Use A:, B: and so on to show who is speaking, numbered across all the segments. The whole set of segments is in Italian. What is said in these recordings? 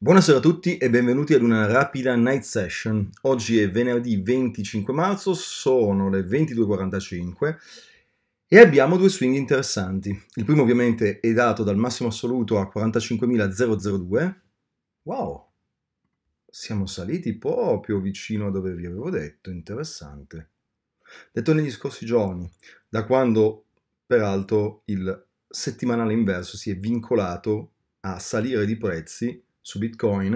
A: Buonasera a tutti e benvenuti ad una rapida night session. Oggi è venerdì 25 marzo, sono le 22.45 e abbiamo due swing interessanti. Il primo ovviamente è dato dal massimo assoluto a 45.002. Wow! Siamo saliti proprio vicino a dove vi avevo detto, interessante. Detto negli scorsi giorni, da quando peraltro il settimanale inverso si è vincolato a salire di prezzi su Bitcoin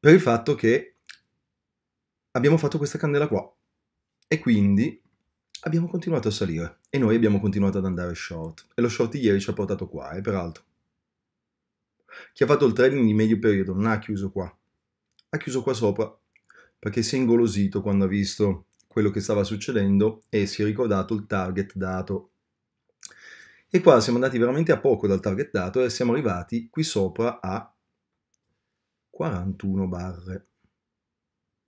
A: per il fatto che abbiamo fatto questa candela qua e quindi abbiamo continuato a salire e noi abbiamo continuato ad andare short e lo short di ieri ci ha portato qua e eh, peraltro chi ha fatto il trading di medio periodo non ha chiuso qua ha chiuso qua sopra perché si è ingolosito quando ha visto quello che stava succedendo e si è ricordato il target dato e qua siamo andati veramente a poco dal target dato e siamo arrivati qui sopra a 41 barre,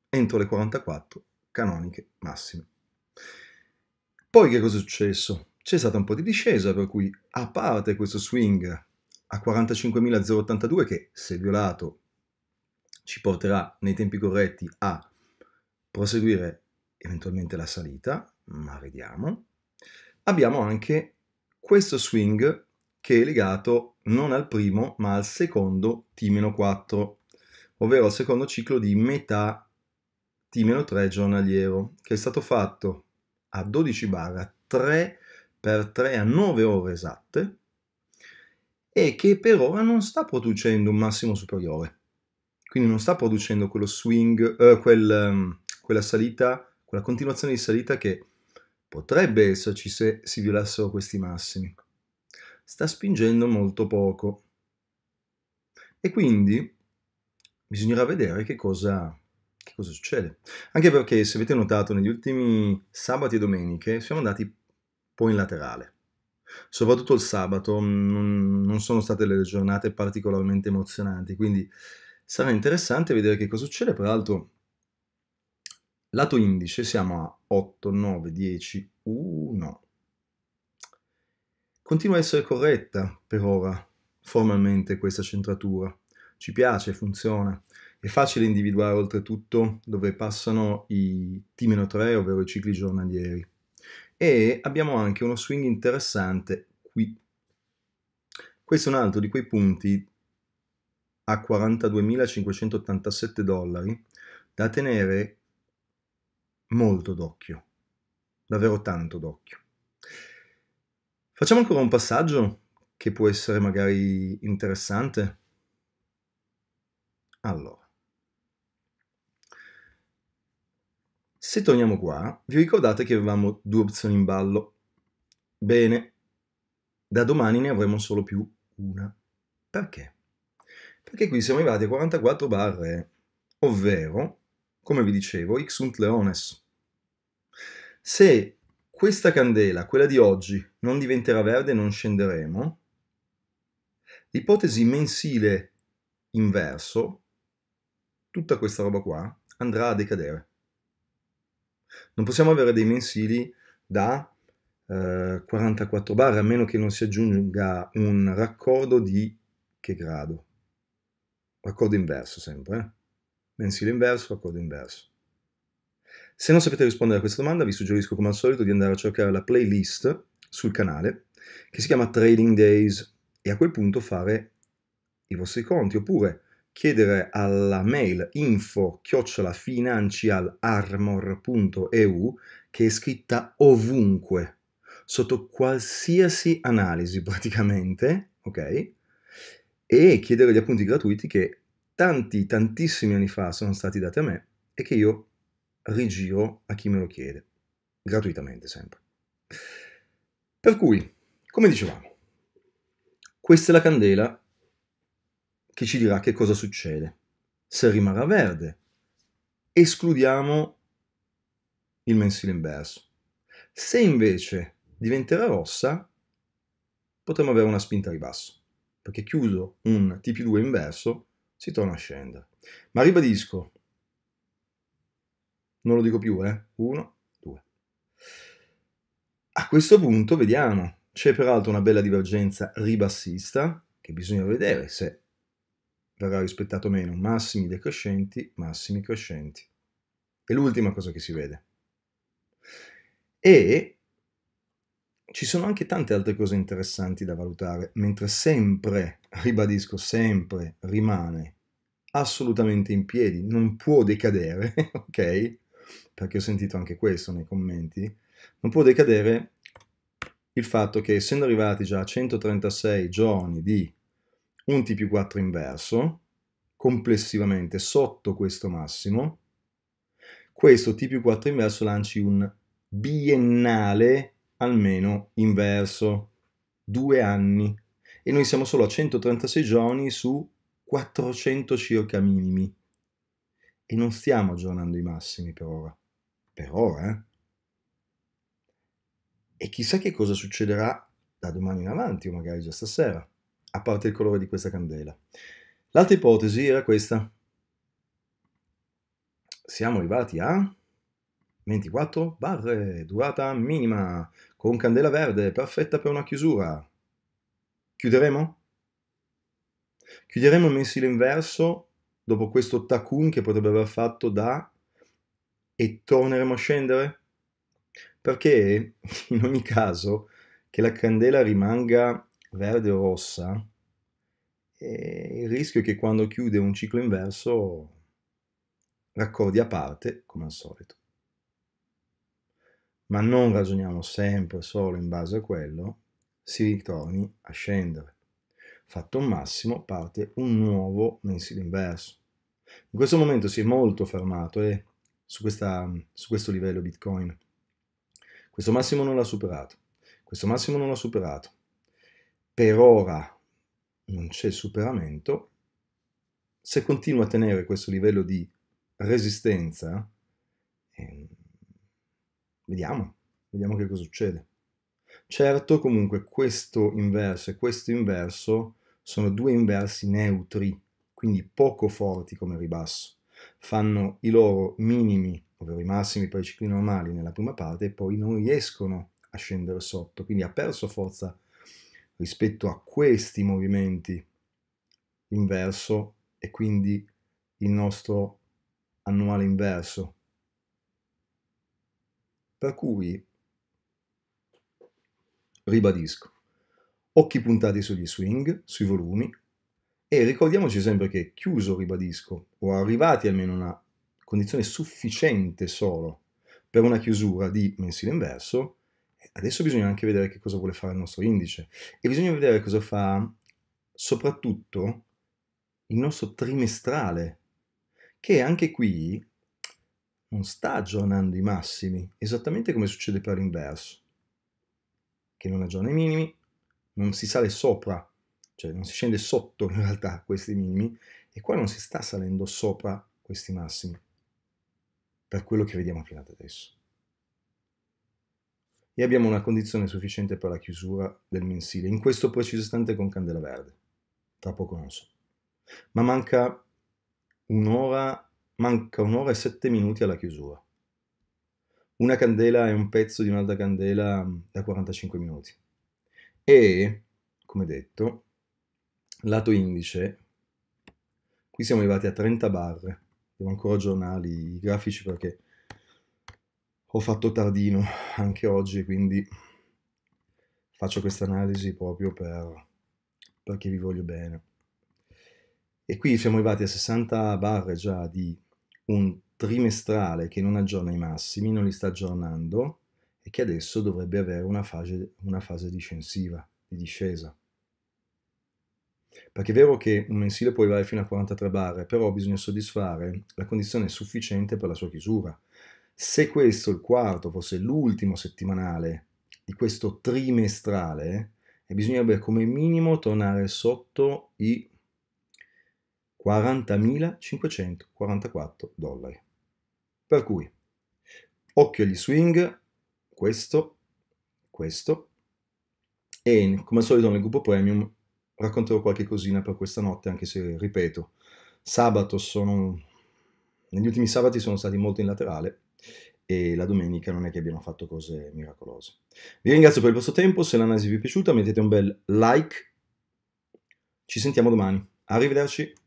A: entro le 44 canoniche massime. Poi che cosa è successo? C'è stata un po' di discesa, per cui a parte questo swing a 45.082 che se violato ci porterà nei tempi corretti a proseguire eventualmente la salita, ma vediamo. Abbiamo anche questo swing che è legato non al primo ma al secondo T-4 ovvero il secondo ciclo di metà T-3 giornaliero, che è stato fatto a 12 barra 3 per 3 a 9 ore esatte e che per ora non sta producendo un massimo superiore. Quindi non sta producendo quello swing, eh, quel, um, quella salita, quella continuazione di salita che potrebbe esserci se si violassero questi massimi. Sta spingendo molto poco. E quindi bisognerà vedere che cosa, che cosa succede. Anche perché, se avete notato, negli ultimi sabati e domeniche siamo andati un po' in laterale. Soprattutto il sabato mm, non sono state le giornate particolarmente emozionanti, quindi sarà interessante vedere che cosa succede. Peraltro, lato indice siamo a 8, 9, 10, 1. Continua a essere corretta per ora formalmente questa centratura ci piace, funziona. È facile individuare oltretutto dove passano i T-3, ovvero i cicli giornalieri. E abbiamo anche uno swing interessante qui. Questo è un altro di quei punti a 42.587 dollari da tenere molto d'occhio, davvero tanto d'occhio. Facciamo ancora un passaggio che può essere magari interessante allora, se torniamo qua, vi ricordate che avevamo due opzioni in ballo? Bene, da domani ne avremo solo più una. Perché? Perché qui siamo arrivati a 44 barre, ovvero, come vi dicevo, xunt leones. Se questa candela, quella di oggi, non diventerà verde non scenderemo, l'ipotesi mensile inverso tutta questa roba qua andrà a decadere. Non possiamo avere dei mensili da eh, 44 bar a meno che non si aggiunga un raccordo di che grado? Raccordo inverso sempre, eh? mensile inverso, raccordo inverso. Se non sapete rispondere a questa domanda vi suggerisco come al solito di andare a cercare la playlist sul canale che si chiama Trading Days e a quel punto fare i vostri conti oppure chiedere alla mail info chiocciolafinancialarmor.eu che è scritta ovunque, sotto qualsiasi analisi praticamente, ok? E chiedere gli appunti gratuiti che tanti, tantissimi anni fa sono stati dati a me e che io rigiro a chi me lo chiede, gratuitamente sempre. Per cui, come dicevamo, questa è la candela che ci dirà che cosa succede. Se rimarrà verde, escludiamo il mensile inverso. Se invece diventerà rossa, potremo avere una spinta a ribasso, perché chiuso un TP2 inverso si torna a scendere. Ma ribadisco, non lo dico più, eh? 1, 2. A questo punto vediamo, c'è peraltro una bella divergenza ribassista che bisogna vedere se verrà rispettato meno massimi decrescenti, massimi crescenti. È l'ultima cosa che si vede. E ci sono anche tante altre cose interessanti da valutare, mentre sempre, ribadisco, sempre rimane assolutamente in piedi, non può decadere, ok? Perché ho sentito anche questo nei commenti, non può decadere il fatto che essendo arrivati già a 136 giorni di un T più 4 inverso, complessivamente sotto questo massimo, questo T più 4 inverso lanci un biennale almeno inverso, due anni, e noi siamo solo a 136 giorni su 400 circa minimi, e non stiamo aggiornando i massimi per ora, per ora, eh? E chissà che cosa succederà da domani in avanti, o magari già stasera a parte il colore di questa candela. L'altra ipotesi era questa. Siamo arrivati a 24 barre, durata minima, con candela verde, perfetta per una chiusura. Chiuderemo? Chiuderemo il mensile inverso dopo questo takun che potrebbe aver fatto da e torneremo a scendere? Perché in ogni caso che la candela rimanga verde o rossa, il rischio è che quando chiude un ciclo inverso raccordi a parte, come al solito. Ma non ragioniamo sempre solo in base a quello, si ritorni a scendere. Fatto un massimo parte un nuovo mensile inverso. In questo momento si è molto fermato e eh, su, questa, su questo livello Bitcoin. Questo massimo non l'ha superato. Questo massimo non l'ha superato per ora non c'è superamento, se continua a tenere questo livello di resistenza, eh, vediamo, vediamo che cosa succede. Certo, comunque, questo inverso e questo inverso sono due inversi neutri, quindi poco forti come ribasso. Fanno i loro minimi, ovvero i massimi per i cicli normali nella prima parte, e poi non riescono a scendere sotto, quindi ha perso forza rispetto a questi movimenti inverso e quindi il nostro annuale inverso. Per cui, ribadisco, occhi puntati sugli swing, sui volumi e ricordiamoci sempre che chiuso, ribadisco, o arrivati almeno a una condizione sufficiente solo per una chiusura di mensile inverso, adesso bisogna anche vedere che cosa vuole fare il nostro indice e bisogna vedere cosa fa soprattutto il nostro trimestrale, che anche qui non sta aggiornando i massimi, esattamente come succede per l'inverso, che non aggiorna i minimi, non si sale sopra, cioè non si scende sotto in realtà questi minimi, e qua non si sta salendo sopra questi massimi, per quello che vediamo fino ad adesso e abbiamo una condizione sufficiente per la chiusura del mensile, in questo preciso istante con candela verde. Tra poco non so. Ma manca un'ora, manca un'ora e sette minuti alla chiusura. Una candela è un pezzo di un'altra candela mm, da 45 minuti. E, come detto, lato indice, qui siamo arrivati a 30 barre. Devo ancora aggiornare i grafici perché ho fatto tardino anche oggi, quindi faccio questa analisi proprio per, perché vi voglio bene. E qui siamo arrivati a 60 barre già di un trimestrale che non aggiorna i massimi, non li sta aggiornando e che adesso dovrebbe avere una fase, una fase discensiva, di discesa. Perché è vero che un mensile può arrivare fino a 43 barre, però bisogna soddisfare la condizione sufficiente per la sua chiusura. Se questo, il quarto, fosse l'ultimo settimanale di questo trimestrale, eh, bisognerebbe come minimo tornare sotto i 40.544 dollari. Per cui, occhio agli swing, questo, questo, e come al solito nel gruppo premium racconterò qualche cosina per questa notte, anche se, ripeto, sabato sono... negli ultimi sabati sono stati molto in laterale, e la domenica non è che abbiamo fatto cose miracolose. Vi ringrazio per il vostro tempo, se l'analisi vi è piaciuta mettete un bel like, ci sentiamo domani, arrivederci!